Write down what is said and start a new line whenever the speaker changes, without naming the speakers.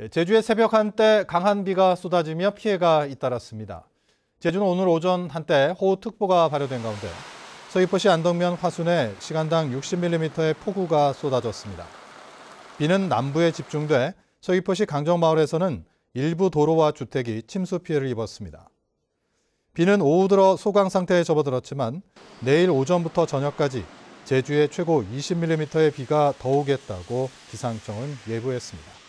예, 제주의 새벽 한때 강한 비가 쏟아지며 피해가 잇따랐습니다. 제주는 오늘 오전 한때 호우특보가 발효된 가운데 서귀포시 안덕면 화순에 시간당 60mm의 폭우가 쏟아졌습니다. 비는 남부에 집중돼 서귀포시 강정마을에서는 일부 도로와 주택이 침수 피해를 입었습니다. 비는 오후 들어 소강 상태에 접어들었지만 내일 오전부터 저녁까지 제주에 최고 20mm의 비가 더 오겠다고 기상청은 예보했습니다.